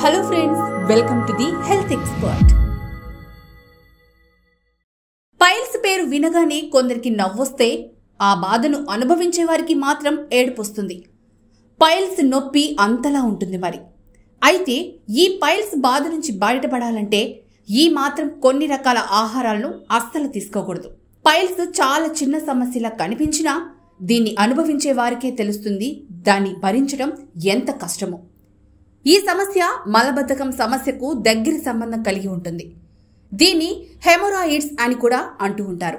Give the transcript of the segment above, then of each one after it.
hello friends welcome to the health expert piles పేరు వినగానే కొందరికి నవ్వొస్తే ఆ బాధను అనుభవించే వారికి మాత్రం ఏడుపొస్తుంది పైల్స్ నొప్పి అంతలా ఉంటుంది మరి అయితే ఈ పైల్స్ బాధ నుంచి బయటపడాలంటే ఈ మాత్రం కొన్ని రకాల ఆహారాలను అస్సలు తీసుకోకూడదు పైల్స్ చాలా చిన్న సమస్యలా కనిపించినా దీన్ని అనుభవించే వారికే తెలుస్తుంది దాన్ని భరించడం ఎంత కష్టమో ఈ సమస్య మలబద్ధకం సమస్యకు దగ్గర సంబంధం కలిగి ఉంటుంది దీన్ని హెమరాయిడ్స్ అని కూడా అంటూ ఉంటారు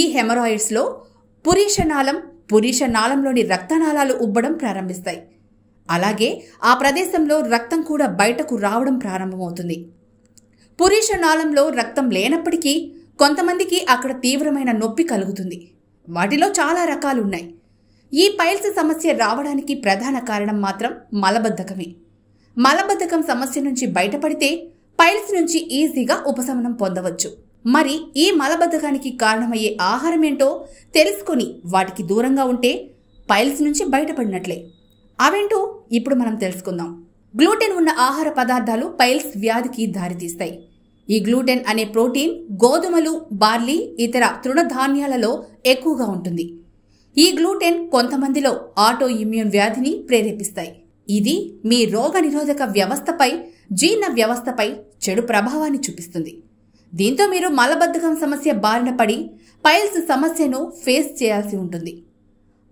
ఈ హెమరాయిడ్స్లో పురీషనాళం పురీషనాళంలోని రక్తనాళాలు ఉబ్బడం ప్రారంభిస్తాయి అలాగే ఆ ప్రదేశంలో రక్తం కూడా బయటకు రావడం ప్రారంభమవుతుంది పురీషనాళంలో రక్తం లేనప్పటికీ కొంతమందికి అక్కడ తీవ్రమైన నొప్పి కలుగుతుంది వాటిలో చాలా రకాలున్నాయి ఈ పైల్స్ సమస్య రావడానికి ప్రధాన కారణం మాత్రం మలబద్ధకమే మలబద్ధకం సమస్య నుంచి బయటపడితే పైల్స్ నుంచి ఈజీగా ఉపశమనం పొందవచ్చు మరి ఈ మలబద్ధకానికి కారణమయ్యే ఆహారం ఏంటో తెలుసుకుని వాటికి దూరంగా ఉంటే పైల్స్ నుంచి బయటపడినట్లే అవేంటో ఇప్పుడు మనం తెలుసుకుందాం గ్లూటెన్ ఉన్న ఆహార పదార్థాలు పైల్స్ వ్యాధికి దారితీస్తాయి ఈ గ్లూటెన్ అనే ప్రోటీన్ గోధుమలు బార్లీ ఇతర తృణధాన్యాలలో ఎక్కువగా ఉంటుంది ఈ గ్లూటెన్ కొంతమందిలో ఆటో ఇమ్యూన్ వ్యాధిని ప్రేరేపిస్తాయి ఇది మీ రోగనిరోధక వ్యవస్థపై జీర్ణ వ్యవస్థపై చెడు ప్రభావాన్ని చూపిస్తుంది దీంతో మీరు మలబద్ధకం సమస్య బారిన పడి పైల్స్ సమస్యను ఫేస్ చేయాల్సి ఉంటుంది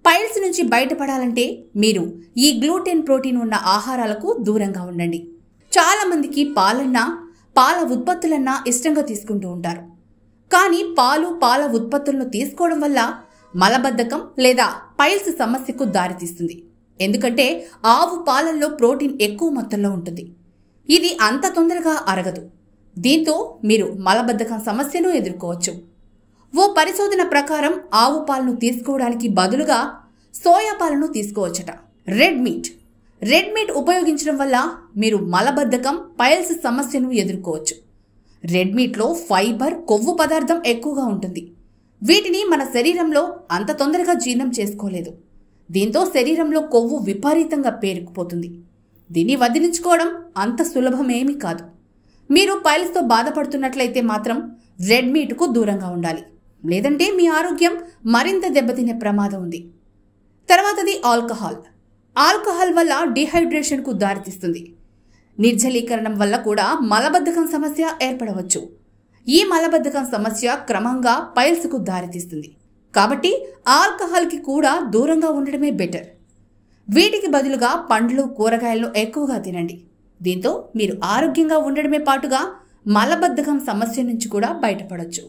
పైల్స్ నుంచి బయటపడాలంటే మీరు ఈ గ్లూటెన్ ప్రోటీన్ ఉన్న ఆహారాలకు దూరంగా ఉండండి చాలామందికి పాలన్నా పాల ఉత్పత్తులన్నా ఇష్టంగా తీసుకుంటూ ఉంటారు కానీ పాలు పాల ఉత్పత్తులను తీసుకోవడం వల్ల మలబద్ధకం లేదా పైల్స్ సమస్యకు దారితీస్తుంది ఎందుకంటే ఆవు పాలల్లో ప్రోటీన్ ఎక్కువ మొత్తంలో ఉంటుంది ఇది అంత తొందరగా అరగదు దీంతో మీరు మలబద్ధకం సమస్యను ఎదుర్కోవచ్చు ఓ పరిశోధన ప్రకారం ఆవు పాలను తీసుకోవడానికి బదులుగా సోయా పాలను తీసుకోవచ్చట రెడ్ మీట్ రెడ్ మీట్ ఉపయోగించడం వల్ల మీరు మలబద్ధకం పైల్స్ సమస్యను ఎదుర్కోవచ్చు రెడ్ మీట్లో ఫైబర్ కొవ్వు పదార్థం ఎక్కువగా ఉంటుంది వీటిని మన శరీరంలో అంత తొందరగా జీర్ణం చేసుకోలేదు దీంతో శరీరంలో కొవ్వు విపరీతంగా పేరుకుపోతుంది దీన్ని వదిలించుకోవడం అంత సులభమేమీ కాదు మీరు పైల్స్తో బాధపడుతున్నట్లయితే మాత్రం రెడ్ మీట్కు దూరంగా ఉండాలి లేదంటే మీ ఆరోగ్యం మరింత దెబ్బతినే ప్రమాదం ఉంది తర్వాతది ఆల్కహాల్ ఆల్కహాల్ వల్ల డిహైడ్రేషన్కు దారితీస్తుంది నిర్జలీకరణం వల్ల కూడా మలబద్ధకం సమస్య ఏర్పడవచ్చు ఈ మలబద్ధకం సమస్య క్రమంగా పైల్స్కు దారితీస్తుంది కాబట్టి ఆల్కహాల్కి కూడా దూరంగా ఉండడమే బెటర్ వీటికి బదులుగా పండ్లు కూరగాయలను ఎక్కువగా తినండి దీంతో మీరు ఆరోగ్యంగా ఉండడమే పాటుగా మలబద్ధకం సమస్య నుంచి కూడా బయటపడవచ్చు